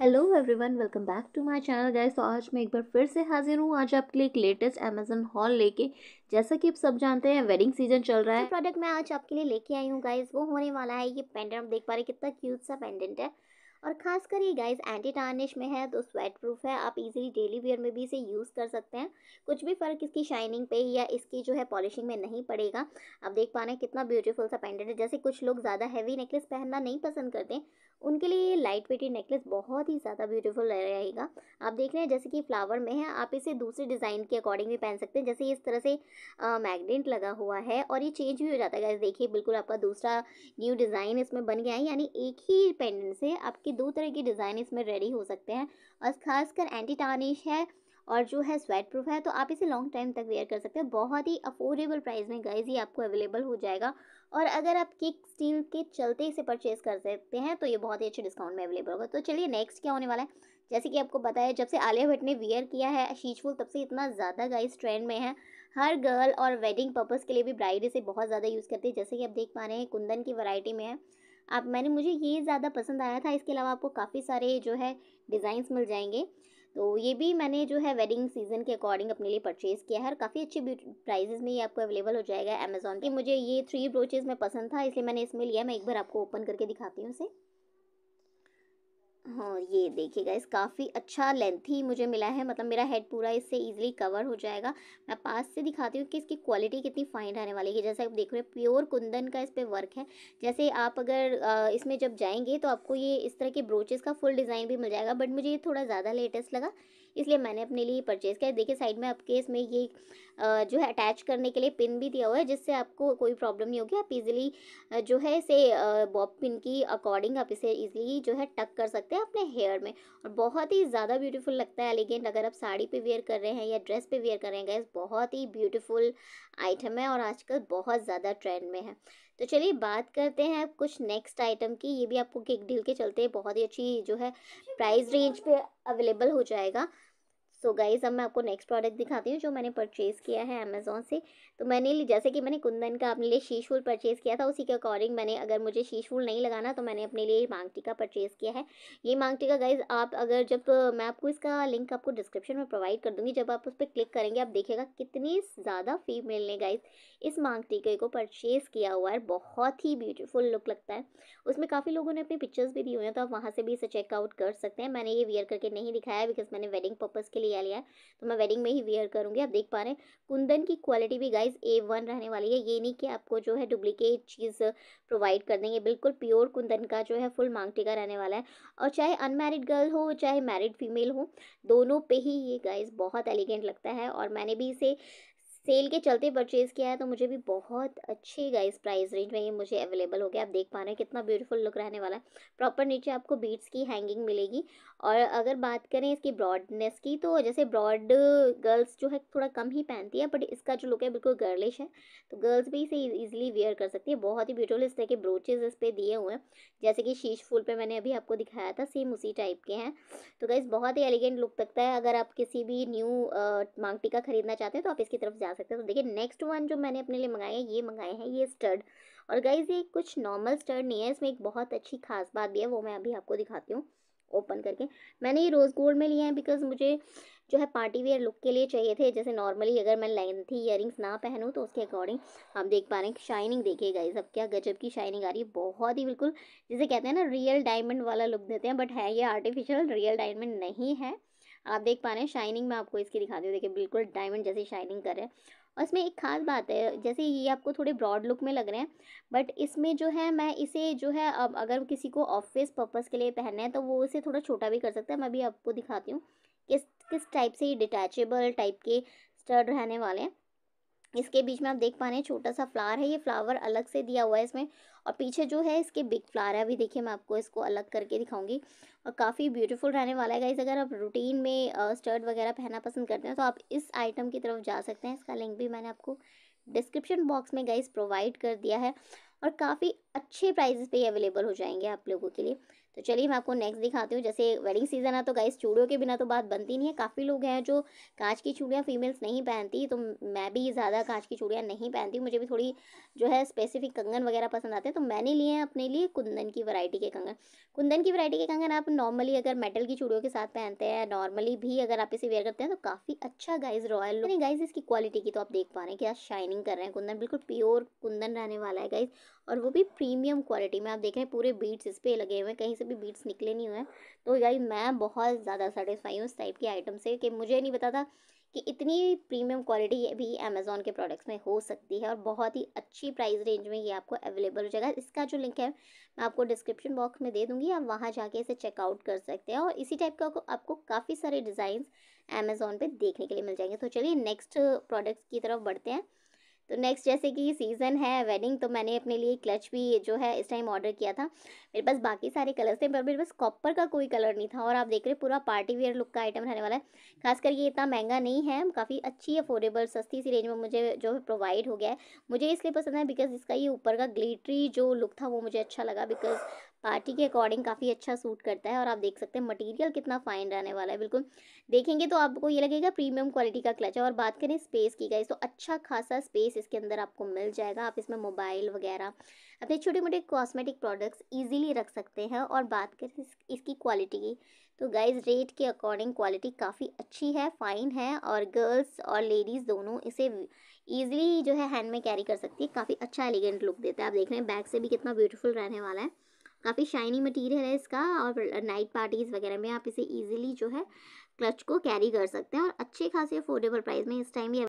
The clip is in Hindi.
hello everyone welcome back to my channel guys तो आज मैं एक बार फिर से हाजिर हूँ आज आपके लिए एक लेटेस्ट अमेजन हॉल लेके जैसा कि आप सब जानते हैं वेडिंग सीजन चल रहा है प्रोडक्ट मैं आज आपके लिए लेके आई हूँ गाइस वो होने वाला है ये पेंडेंट आप देख पा रहे हैं कितना क्यूट सा पेंडेंट है और ख़ासकर ये गाइस एंटी टार्निश में है तो स्वेट प्रूफ है आप इजीली डेली वेयर में भी इसे यूज़ कर सकते हैं कुछ भी फ़र्क इसकी शाइनिंग पे या इसकी जो है पॉलिशिंग में नहीं पड़ेगा आप देख पा रहे हैं कितना ब्यूटीफुल सा पेंडेंट है जैसे कुछ लोग ज़्यादा हैवी नेकलेस पहनना नहीं पसंद करते उनके लिए ये लाइट वेटी नेकलेस बहुत ही ज़्यादा ब्यूटीफुल रहेगा आप देख रहे हैं जैसे कि फ्लावर में है आप इसे दूसरे डिज़ाइन के अकॉर्डिंग भी पहन सकते हैं जैसे इस तरह से मैगनेट लगा हुआ है और ये चेंज भी हो जाता है देखिए बिल्कुल आपका दूसरा न्यू डिज़ाइन इसमें बन गया है यानी एक ही पेंडेंट से आपके कि दो तरह की डिज़ाइन इसमें रेडी हो सकते हैं और खासकर एंटी टार्निश है और जो है स्वेट प्रूफ है तो आप इसे लॉन्ग टाइम तक वेयर कर सकते हैं बहुत ही अफोर्डेबल प्राइस में गाइज ये आपको अवेलेबल हो जाएगा और अगर आप किक स्टील के चलते इसे परचेज़ कर सकते हैं तो ये बहुत ही अच्छे डिस्काउंट में अवेलेबल होगा तो चलिए नेक्स्ट क्या होने वाला है जैसे कि आपको पता है जब से आलिया भट्ट ने वियर किया है शीचफुल तब से इतना ज़्यादा गाइस ट्रेंड में है हर गर्ल और वेडिंग पर्पज़ के लिए भी ब्राइड इसे बहुत ज़्यादा यूज़ करती है जैसे कि आप देख पा रहे हैं कुंदन की वैरायटी में है आप मैंने मुझे ये ज़्यादा पसंद आया था इसके अलावा आपको काफ़ी सारे जो है डिज़ाइंस मिल जाएंगे तो ये भी मैंने जो है वेडिंग सीज़न के अकॉर्डिंग अपने लिए परचेज़ किया है और काफ़ी अच्छे प्राइजेज़ में ये आपको अवेलेबल हो जाएगा अमेज़ॉन पर मुझे ये थ्री ब्रोचेज़ में पसंद था इसलिए मैंने इसमें लिया मैं एक बार आपको ओपन करके दिखाती हूँ इसे हाँ ये देखिए गाइस काफ़ी अच्छा लेंथी मुझे मिला है मतलब मेरा हेड पूरा इससे इजीली कवर हो जाएगा मैं पास से दिखाती हूँ कि इसकी क्वालिटी कितनी फाइन रहने वाली है जैसे आप देख रहे हैं प्योर कुंदन का इस पर वर्क है जैसे आप अगर इसमें जब जाएंगे तो आपको ये इस तरह के ब्रोचेस का फुल डिज़ाइन भी मिल जाएगा बट मुझे ये थोड़ा ज़्यादा लेटेस्ट लगा इसलिए मैंने अपने लिए परचेज़ किया देखिए साइड में आपके इसमें ये जो है अटैच करने के लिए पिन भी दिया हुआ है जिससे आपको कोई प्रॉब्लम नहीं होगी आप इजीली जो है इसे बॉब पिन की अकॉर्डिंग आप इसे इजीली जो है टक कर सकते हैं अपने हेयर में और बहुत ही ज़्यादा ब्यूटीफुल लगता है एलिगेंट अगर आप साड़ी पे वेयर कर रहे हैं या ड्रेस पे वेयर कर रहे हैं गैस बहुत ही ब्यूटीफुल आइटम है और आजकल बहुत ज़्यादा ट्रेंड में है तो चलिए बात करते हैं अब कुछ नेक्स्ट आइटम की ये भी आपको केक ढील के चलते बहुत ही अच्छी जो है प्राइस रेंज पे अवेलेबल हो जाएगा सो गाइज़ अब मैं आपको नेक्स्ट प्रोडक्ट दिखाती हूँ जो मैंने परचेज़ किया है अमेज़ोन से तो मैंने जैसे कि मैंने कुंदन का अपने लिए शीश फूल परचेज़ किया था उसी के अकॉर्डिंग मैंने अगर मुझे शीश फूल नहीं लगाना तो मैंने अपने लिए मांग टीका परचेज़ किया है ये मांग टीका गाइज़ आप अगर जब मैं आपको इसका लिंक आपको डिस्क्रिप्शन में प्रोवाइड कर दूँगी जब आप उस पर क्लिक करेंगे आप देखिएगा कितनी ज़्यादा फीमेल ने गाइज़ इस मांग टीके को परचेज़ किया हुआ है बहुत ही ब्यूटीफुल लुक लगता है उसमें काफ़ी लोगों ने अपनी पिक्चर्स भी दी हुई हैं तो आप वहाँ से भी इसे चेकआउट कर सकते हैं मैंने ये वियर करके नहीं दिखाया बिकॉज मैंने वेडिंग पर्पज़ के लिए लिया लिया तो मैं वेडिंग में ही वेयर करूँगी आप देख पा रहे हैं कुंदन की क्वालिटी भी गाइज ए वन रहने वाली है ये नहीं कि आपको जो है डुप्लीकेट चीज़ प्रोवाइड कर देंगे बिल्कुल प्योर कुंदन का जो है फुल मांग टीका रहने वाला है और चाहे अनमेरिड गर्ल हो चाहे मैरिड फीमेल हो दोनों पे ही ये गाइज बहुत एलिगेंट लगता है और मैंने भी इसे सेल के चलते परचेज़ किया है तो मुझे भी बहुत अच्छे गाइस प्राइस रेंज में ये मुझे अवेलेबल हो गया आप देख पा रहे हैं कितना ब्यूटीफुल लुक रहने वाला है प्रॉपर नीचे आपको बीट्स की हैंगिंग मिलेगी और अगर बात करें इसकी ब्रॉडनेस की तो जैसे ब्रॉड गर्ल्स जो है थोड़ा कम ही पहनती है बट इसका जो लुक है बिल्कुल गर्लिश है तो गर्ल्स भी इसे ईजिली e-, वेयर कर सकती है बहुत ही ब्यूटीफुल इस तरह के ब्रोचेज इस पर दिए हुए हैं जैसे कि शीश फूल पर मैंने अभी आपको दिखाया था सेम उसी टाइप के हैं तो गाइज़ बहुत ही एलिगेंट लुक लगता है अगर आप किसी भी न्यू मांगटिका खरीदना चाहते हैं तो आप इसकी तरफ जा सकते हैं तो देखिए नेक्स्ट वन जो मैंने अपने लिए मंगाया है ये मंगाए हैं ये स्टड और गाइज ये कुछ नॉर्मल स्टड नहीं है इसमें एक बहुत अच्छी खास बात भी है वो मैं अभी आपको दिखाती हूँ ओपन करके मैंने ये रोज़ गोल्ड में लिए हैं बिकॉज मुझे जो है पार्टी वेयर लुक के लिए चाहिए थे जैसे नॉर्मली अगर मैं लेंथी ईयर ना पहनूँ तो उसके अकॉर्डिंग आप देख पा रहे हैं शाइनिंग देखिए गाइज अब क्या गजब की शाइनिंग आ रही है बहुत ही बिल्कुल जिसे कहते हैं ना रियल डायमंड वाला लुक देते हैं बट है ये आर्टिफिशियल रियल डायमंड नहीं है आप देख पा रहे हैं शाइनिंग में आपको इसकी दिखाती हूँ देखिए बिल्कुल डायमंड जैसी शाइनिंग कर रहे हैं और इसमें एक खास बात है जैसे ये आपको थोड़े ब्रॉड लुक में लग रहे हैं बट इसमें जो है मैं इसे जो है अब अगर किसी को ऑफिस पर्पज़ के लिए पहनना है तो वो इसे थोड़ा छोटा भी कर सकता है मैं भी आपको दिखाती हूँ किस किस टाइप से ये डिटैचेबल टाइप के स्टड रहने वाले हैं इसके बीच में आप देख पा रहे हैं छोटा सा फ्लावर है ये फ्लावर अलग से दिया हुआ है इसमें और पीछे जो है इसके बिग फ्लावर है अभी देखिए मैं आपको इसको अलग करके दिखाऊंगी और काफ़ी ब्यूटीफुल रहने वाला है गाइज अगर आप रूटीन में स्टर्ट वगैरह पहनना पसंद करते हैं तो आप इस आइटम की तरफ जा सकते हैं इसका लिंक भी मैंने आपको डिस्क्रिप्शन बॉक्स में गाइज प्रोवाइड कर दिया है और काफ़ी अच्छे प्राइजेस ये अवेलेबल हो जाएंगे आप लोगों के लिए तो चलिए मैं आपको नेक्स्ट दिखाती हूँ जैसे वेडिंग सीजन है तो गाइस चूड़ियों के बिना तो बात बनती नहीं है काफ़ी लोग हैं जो कांच की चूड़ियाँ फीमेल्स नहीं पहनती तो मैं भी ज़्यादा कांच की चूड़ियाँ नहीं पहनती मुझे भी थोड़ी जो है स्पेसिफिक कंगन वगैरह पसंद आते हैं तो मैंने लिए हैं अपने लिए कुंदन की वैरायटी के कंगन कुंदन की वैरायटी के कंगन आप नॉर्मली अगर मेटल की चूड़ियों के साथ पहनते हैं नॉर्मली भी अगर आप इसे वेयर करते हैं तो काफ़ी अच्छा गाइज रॉयल लुक गाइज इसकी क्वालिटी की तो आप देख पा रहे हैं क्या शाइनिंग कर रहे हैं कुंदन बिल्कुल प्योर कुंदन रहने वाला है गाइज और वो भी प्रीमियम क्वालिटी में आप देख रहे हैं पूरे बीट्स इस पर लगे हुए हैं कहीं से भी बीट्स निकले नहीं हुए तो यही मैं बहुत ज़्यादा सेटिस्फाई हूँ इस टाइप की आइटम से कि मुझे नहीं पता था कि इतनी प्रीमियम क्वालिटी भी अमेज़ोन के प्रोडक्ट्स में हो सकती है और बहुत ही अच्छी प्राइस रेंज में ये आपको अवेलेबल हो जाएगा इसका जो लिंक है मैं आपको डिस्क्रिप्शन बॉक्स में दे दूँगी आप वहाँ जाके इसे चेकआउट कर सकते हैं और इसी टाइप का आपको काफ़ी सारे डिजाइन अमेज़ॉन पर देखने के लिए मिल जाएंगे तो चलिए नेक्स्ट प्रोडक्ट्स की तरफ बढ़ते हैं तो नेक्स्ट जैसे कि सीज़न है वेडिंग तो मैंने अपने लिए क्लच भी जो है इस टाइम ऑर्डर किया था मेरे पास बाकी सारे कलर्स थे पर मेरे पास कॉपर का कोई कलर नहीं था और आप देख रहे पूरा पार्टी वेयर लुक का आइटम रहने वाला है खासकर ये इतना महंगा नहीं है काफ़ी अच्छी अफोर्डेबल सस्ती सी रेंज में मुझे जो है प्रोवाइड हो गया है मुझे इसलिए पसंद है बिकॉज इसका ये ऊपर का ग्लीटरी जो लुक था वो मुझे अच्छा लगा बिकॉज पार्टी के अकॉर्डिंग काफ़ी अच्छा सूट करता है और आप देख सकते हैं मटेरियल कितना फाइन रहने वाला है बिल्कुल देखेंगे तो आपको ये लगेगा प्रीमियम क्वालिटी का क्लच है और बात करें स्पेस की गाइस तो अच्छा खासा स्पेस इसके अंदर आपको मिल जाएगा आप इसमें मोबाइल वगैरह अपने छोटे मोटे कॉस्मेटिक प्रोडक्ट्स ईजिली रख सकते हैं और बात करें इसकी क्वालिटी की तो गाइज रेट के अकॉर्डिंग क्वालिटी काफ़ी अच्छी है फ़ाइन है और गर्ल्स और लेडीज़ दोनों इसे ईजिली जो है हैंड में कैरी कर सकती है काफ़ी अच्छा एलिगेंट लुक देता है आप देख रहे हैं बैग से भी कितना ब्यूटीफुल रहने वाला है काफ़ी शाइनी मटेरियल है इसका और नाइट पार्टीज़ वगैरह में आप इसे ईजिली जो है क्लच को कैरी कर सकते हैं और अच्छे खासे अफोर्डेबल प्राइस में इस टाइम ये